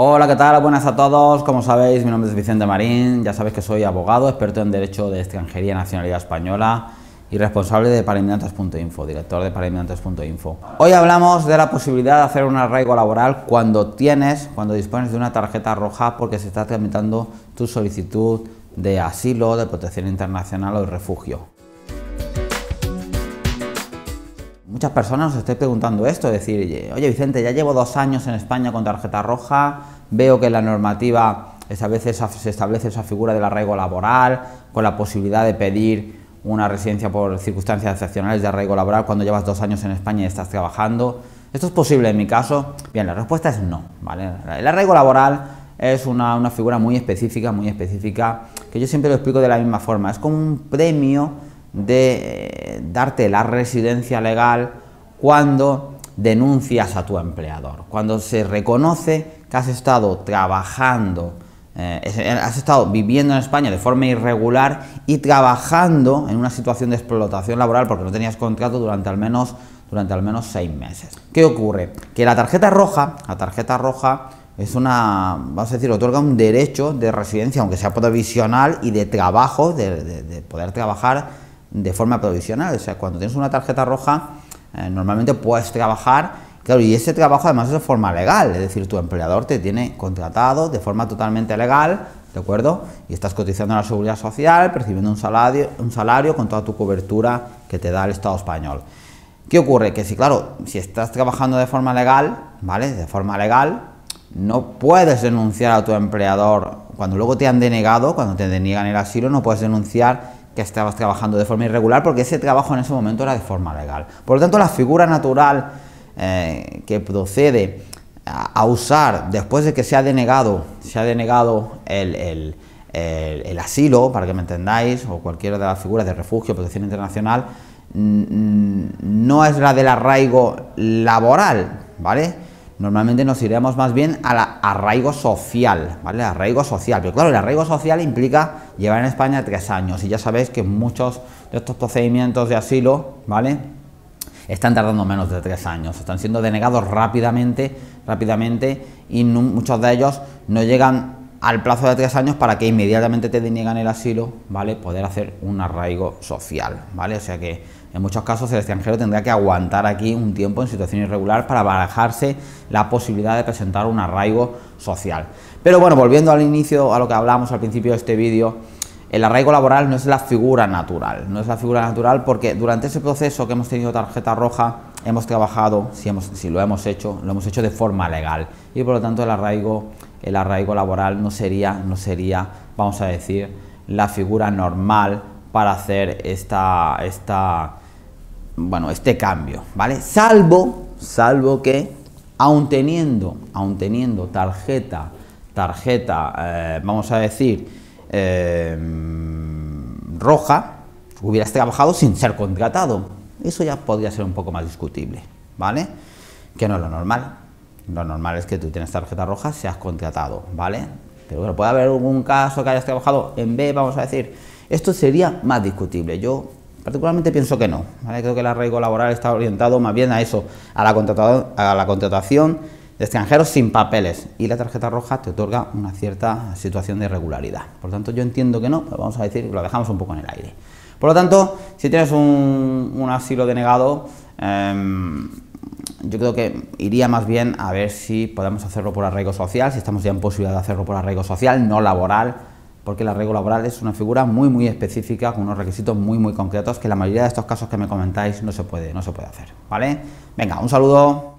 Hola, ¿qué tal? Buenas a todos. Como sabéis, mi nombre es Vicente Marín. Ya sabéis que soy abogado, experto en Derecho de Extranjería y Nacionalidad Española y responsable de parainmigrantes.info, director de parainmigrantes.info. Hoy hablamos de la posibilidad de hacer un arraigo laboral cuando tienes, cuando dispones de una tarjeta roja porque se está tramitando tu solicitud de asilo, de protección internacional o de refugio. Muchas personas nos están preguntando esto, decir, oye Vicente, ya llevo dos años en España con tarjeta roja, veo que la normativa es, a veces se establece esa figura del arraigo laboral, con la posibilidad de pedir una residencia por circunstancias excepcionales de arraigo laboral cuando llevas dos años en España y estás trabajando. ¿Esto es posible en mi caso? Bien, la respuesta es no. ¿vale? El arraigo laboral es una, una figura muy específica, muy específica, que yo siempre lo explico de la misma forma. Es como un premio de eh, darte la residencia legal cuando denuncias a tu empleador, cuando se reconoce que has estado trabajando, eh, eh, has estado viviendo en España de forma irregular y trabajando en una situación de explotación laboral porque no tenías contrato durante al menos, durante al menos seis meses. ¿Qué ocurre? Que la tarjeta roja, la tarjeta roja es una, vamos a decir, otorga un derecho de residencia, aunque sea provisional y de trabajo, de poder trabajar de forma provisional. O sea, cuando tienes una tarjeta roja, eh, normalmente puedes trabajar. Claro, y ese trabajo además es de forma legal, es decir, tu empleador te tiene contratado de forma totalmente legal, ¿de acuerdo? Y estás cotizando en la seguridad social, percibiendo un salario, un salario con toda tu cobertura que te da el Estado español. ¿Qué ocurre? Que si, claro, si estás trabajando de forma legal, ¿vale? De forma legal, no puedes denunciar a tu empleador. Cuando luego te han denegado, cuando te deniegan el asilo, no puedes denunciar que estabas trabajando de forma irregular porque ese trabajo en ese momento era de forma legal. Por lo tanto, la figura natural eh, que procede a, usar después de que se ha denegado, se ha denegado el, el asilo, para que me entendáis, o cualquiera de las figuras de refugio, protección internacional, no es la del arraigo laboral, ¿vale? Normalmente nos iremos más bien al arraigo social, ¿vale? Arraigo social. Pero claro, el arraigo social implica llevar en España tres años. Y ya sabéis que muchos de estos procedimientos de asilo, ¿vale? Están tardando menos de tres años. Están siendo denegados rápidamente, rápidamente. Y muchos de ellos no llegan al plazo de tres años para que inmediatamente te deniegan el asilo, ¿vale? Poder hacer un arraigo social, ¿vale? O sea que en muchos casos el extranjero tendrá que aguantar aquí un tiempo en situación irregular para barajarse la posibilidad de presentar un arraigo social. Pero bueno, volviendo al inicio, a lo que hablábamos al principio de este vídeo, el arraigo laboral no es la figura natural, no es la figura natural porque durante ese proceso que hemos tenido tarjeta roja, hemos trabajado, si, si lo hemos hecho, lo hemos hecho de forma legal y por lo tanto el arraigo, el arraigo laboral no sería, no sería, vamos a decir, la figura normal para hacer esta, esta, bueno, este cambio, ¿vale? Salvo, salvo que, aun teniendo, aún teniendo tarjeta, tarjeta, eh, vamos a decir, em, roja, hubieras trabajado sin ser contratado. Eso ya podría ser un poco más discutible, ¿vale? Que no es lo normal. Lo normal es que tú tienes tarjeta roja, seas contratado, ¿vale? Pero puede haber algún caso que hayas trabajado en B, vamos a decir, esto sería más discutible. Yo particularmente pienso que no. Creo que el arraigo laboral está orientado más bien a eso, a la, a la contratación de extranjeros sin papeles y la tarjeta roja te otorga una cierta situación de irregularidad. Por lo tanto, yo entiendo que no, pero vamos a decir, lo dejamos un poco en el aire. Por lo tanto, si tienes un, asilo denegado, em, yo creo que iría más bien a ver si podemos hacerlo por arraigo social, si estamos ya en posibilidad de hacerlo por arraigo social, no laboral, porque la regla laboral es una figura muy muy específica con unos requisitos muy muy concretos que en la mayoría de estos casos que me comentáis no se puede, no se puede hacer, ¿vale? Venga, un saludo.